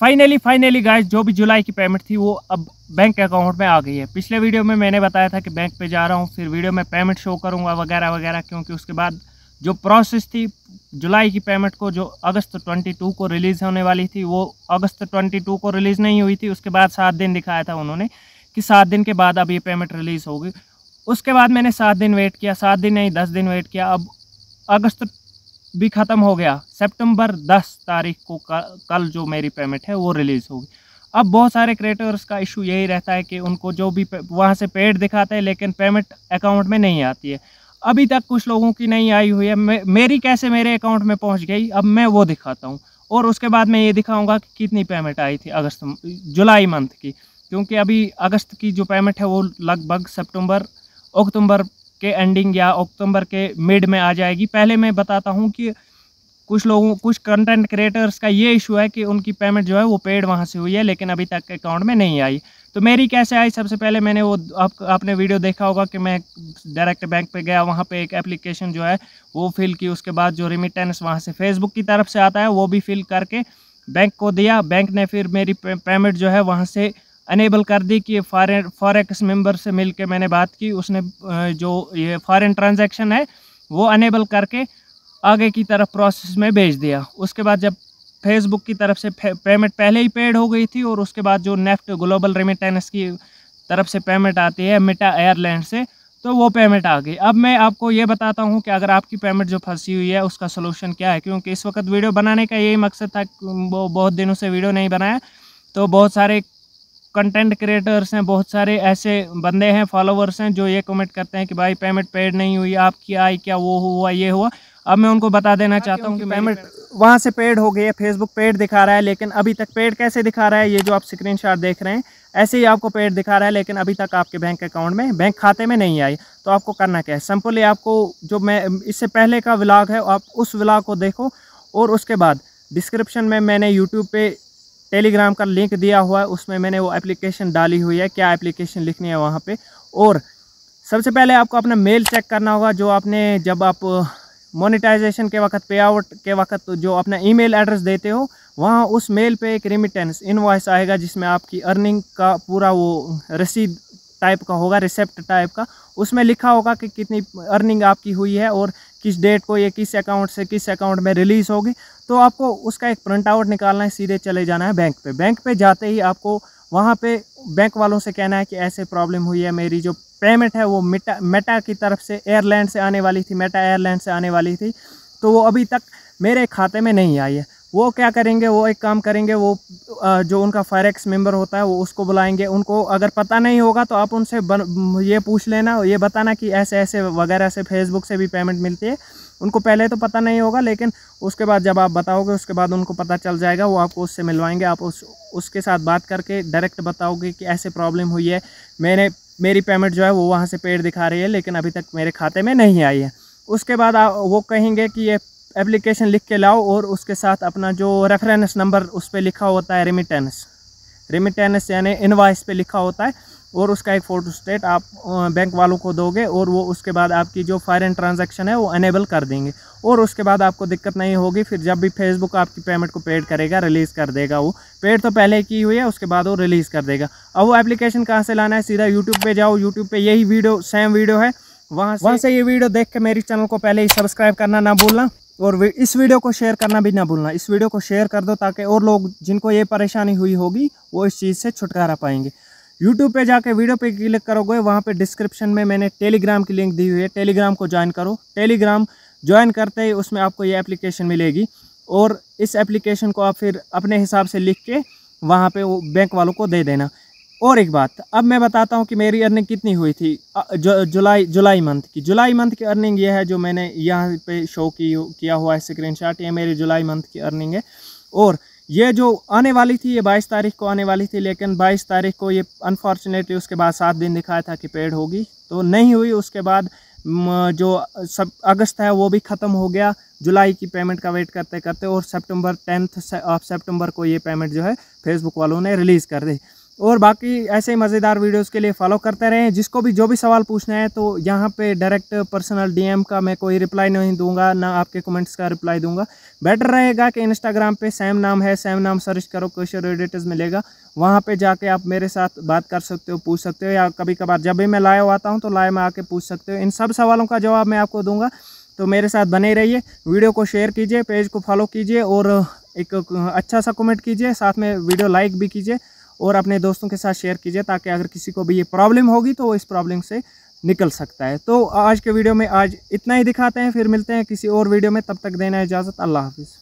finally finally guys जो भी जुलाई की पेमेंट थी वो अब बैंक अकाउंट में आ गई है पिछले वीडियो में मैंने बताया था कि बैंक पे जा रहा हूँ फिर वीडियो में पेमेंट शो करूँगा वगैरह वगैरह क्योंकि उसके बाद जो प्रोसेस थी जुलाई की पेमेंट को जो अगस्त 22 को रिलीज़ होने वाली थी वो अगस्त 22 को रिलीज़ नहीं हुई थी उसके बाद सात दिन दिखाया था उन्होंने कि सात दिन के बाद अब ये पेमेंट रिलीज़ होगी उसके बाद मैंने सात दिन वेट किया सात दिन नहीं दस दिन वेट किया अब अगस्त भी ख़त्म हो गया सितंबर 10 तारीख को कल जो मेरी पेमेंट है वो रिलीज़ होगी अब बहुत सारे क्रिएटर्स का इशू यही रहता है कि उनको जो भी वहाँ से पेड दिखाते हैं लेकिन पेमेंट अकाउंट में नहीं आती है अभी तक कुछ लोगों की नहीं आई हुई है मे, मेरी कैसे मेरे अकाउंट में पहुँच गई अब मैं वो दिखाता हूँ और उसके बाद मैं ये दिखाऊँगा कि कितनी पेमेंट आई थी अगस्त जुलाई मंथ की क्योंकि अभी अगस्त की जो पेमेंट है वो लगभग सितंबर अक्टूबर के एंडिंग या अक्टूबर के मिड में आ जाएगी पहले मैं बताता हूँ कि कुछ लोगों कुछ कंटेंट क्रिएटर्स का ये इशू है कि उनकी पेमेंट जो है वो पेड वहाँ से हुई है लेकिन अभी तक अकाउंट में नहीं आई तो मेरी कैसे आई सबसे पहले मैंने वो आप आपने वीडियो देखा होगा कि मैं डायरेक्ट बैंक पे गया वहाँ पे एक एप्लीकेशन जो है वो फिल की उसके बाद जो रिमिटेंस वहाँ से फेसबुक की तरफ से आता है वो भी फिल करके बैंक को दिया बैंक ने फिर मेरी पेमेंट जो है वहाँ से अनेबल कर दी कि फॉरन फॉरेक्स मेंबर से मिलके मैंने बात की उसने जो ये फॉरेन ट्रांजैक्शन है वो अनेबल करके आगे की तरफ प्रोसेस में भेज दिया उसके बाद जब फेसबुक की तरफ से पेमेंट पहले ही पेड हो गई थी और उसके बाद जो नेफ्ट ग्लोबल रेमिटेंस की तरफ से पेमेंट आती है मिटा एयरलैंड से तो वो पेमेंट आ गई अब मैं आपको ये बताता हूँ कि अगर आपकी पेमेंट जो फंसी हुई है उसका सोलूशन क्या है क्योंकि इस वक्त वीडियो बनाने का यही मकसद था वो बहुत दिनों से वीडियो नहीं बनाया तो बहुत सारे कंटेंट क्रिएटर्स हैं बहुत सारे ऐसे बंदे हैं फॉलोवर्स हैं जो ये कमेंट करते हैं कि भाई पेमेंट पेड नहीं हुई आपकी आई क्या वो हुआ ये हुआ अब मैं उनको बता देना चाहता हूँ कि पेमेंट वहाँ से पेड हो गई है फेसबुक पेड दिखा रहा है लेकिन अभी तक पेड कैसे दिखा रहा है ये जो आप स्क्रीन देख रहे हैं ऐसे ही आपको पेड दिखा रहा है लेकिन अभी तक आपके बैंक अकाउंट में बैंक खाते में नहीं आई तो आपको करना क्या है सिंपली आपको जो मैं इससे पहले का व्लाग है आप उस व्लाग को देखो और उसके बाद डिस्क्रिप्शन में मैंने यूट्यूब पे टेलीग्राम का लिंक दिया हुआ है उसमें मैंने वो एप्लीकेशन डाली हुई है क्या एप्लीकेशन लिखनी है वहाँ पे और सबसे पहले आपको अपना मेल चेक करना होगा जो आपने जब आप मोनेटाइजेशन uh, के वक्त पे आउट के वक्त जो अपना ईमेल एड्रेस देते हो वहाँ उस मेल पे एक रिमिटेंस इनवॉइस आएगा जिसमें आपकी अर्निंग का पूरा वो रसीद टाइप का होगा रिसेप्ट टाइप का उसमें लिखा होगा कि कितनी अर्निंग आपकी हुई है और किस डेट को ये किस अकाउंट से किस अकाउंट में रिलीज़ होगी तो आपको उसका एक प्रिंट आउट निकालना है सीधे चले जाना है बैंक पे बैंक पे जाते ही आपको वहाँ पे बैंक वालों से कहना है कि ऐसे प्रॉब्लम हुई है मेरी जो पेमेंट है वो मेटा मेटा की तरफ से एयरलाइन से आने वाली थी मेटा एयरलैंड से आने वाली थी तो वो अभी तक मेरे खाते में नहीं आई है वो क्या करेंगे वो एक काम करेंगे वो जो उनका फायरेक्स मेंबर होता है वो उसको बुलाएंगे उनको अगर पता नहीं होगा तो आप उनसे बन, ये पूछ लेना ये बताना कि ऐसे ऐसे वगैरह से फेसबुक से भी पेमेंट मिलती है उनको पहले तो पता नहीं होगा लेकिन उसके बाद जब आप बताओगे उसके बाद उनको पता चल जाएगा वो आपको उससे मिलवाएंगे आप उस उसके साथ बात करके डायरेक्ट बताओगे कि ऐसे प्रॉब्लम हुई है मैंने मेरी पेमेंट जो है वो वहाँ से पेड दिखा रही है लेकिन अभी तक मेरे खाते में नहीं आई है उसके बाद वो कहेंगे कि ये एप्लीकेशन लिख के लाओ और उसके साथ अपना जो रेफरेंस नंबर उस पर लिखा होता है रेमिटेंस रेमिटेंस यानी इनवाइस पे लिखा होता है और उसका एक फ़ोटो स्टेट आप बैंक वालों को दोगे और वो उसके बाद आपकी जो फॉरन ट्रांजेक्शन है वो अनेबल कर देंगे और उसके बाद आपको दिक्कत नहीं होगी फिर जब भी फेसबुक आपकी पेमेंट को पेड करेगा रिलीज़ कर देगा वो पेड तो पहले की हुई है उसके बाद वो रिलीज़ कर देगा अब वो एप्लीकेशन कहाँ से लाना है सीधा यूट्यूब पर जाओ यूट्यूब पर यही वीडियो सेम वीडियो है वहाँ वहाँ से ये वीडियो देख के मेरे चैनल को पहले ही सब्सक्राइब करना ना भूलना और इस वीडियो को शेयर करना भी ना भूलना इस वीडियो को शेयर कर दो ताकि और लोग जिनको ये परेशानी हुई होगी वो इस चीज़ से छुटकारा पाएंगे यूट्यूब पे जाके वीडियो पे क्लिक करोगे वहाँ पे डिस्क्रिप्शन में मैंने टेलीग्राम की लिंक दी हुई है टेलीग्राम को ज्वाइन करो टेलीग्राम ज्वाइन करते ही उसमें आपको ये एप्लीकेशन मिलेगी और इस एप्लीकेशन को आप फिर अपने हिसाब से लिख के वहाँ पे वो बैंक वालों को दे देना और एक बात अब मैं बताता हूँ कि मेरी अर्निंग कितनी हुई थी जुलाई जुलाई मंथ की जुलाई मंथ की अर्निंग यह है जो मैंने यहाँ पे शो की किया हुआ है स्क्रीनशॉट ये मेरी जुलाई मंथ की अर्निंग है और ये जो आने वाली थी ये 22 तारीख को आने वाली थी लेकिन 22 तारीख को ये अनफॉर्चुनेटली उसके बाद सात दिन दिखाया था कि पेड होगी तो नहीं हुई उसके बाद जो सब अगस्त है वो भी ख़त्म हो गया जुलाई की पेमेंट का वेट करते करते और सितंबर टेंथ ऑफ सेप्टेम्बर को ये पेमेंट जो है फेसबुक वालों ने रिलीज़ कर दी और बाकी ऐसे ही मज़ेदार वीडियोस के लिए फॉलो करते रहें जिसको भी जो भी सवाल पूछना है तो यहाँ पे डायरेक्ट पर्सनल डीएम का मैं कोई रिप्लाई नहीं दूंगा ना आपके कमेंट्स का रिप्लाई दूंगा बेटर रहेगा कि इंस्टाग्राम पे सेम नाम है सेम नाम सर्च करो क्वेश्चन एडिटर्स मिलेगा वहाँ पर जाके आप मेरे साथ बात कर सकते हो पूछ सकते हो या कभी कभार जब भी मैं लाइव आता हूँ तो लाइव में आके पूछ सकते हो इन सब सवालों का जवाब मैं आपको दूंगा तो मेरे साथ बने रहिए वीडियो को शेयर कीजिए पेज को फॉलो कीजिए और एक अच्छा सा कमेंट कीजिए साथ में वीडियो लाइक भी कीजिए और अपने दोस्तों के साथ शेयर कीजिए ताकि अगर किसी को भी ये प्रॉब्लम होगी तो वो इस प्रॉब्लम से निकल सकता है तो आज के वीडियो में आज इतना ही दिखाते हैं फिर मिलते हैं किसी और वीडियो में तब तक देना इजाज़त अल्लाह हाफिज़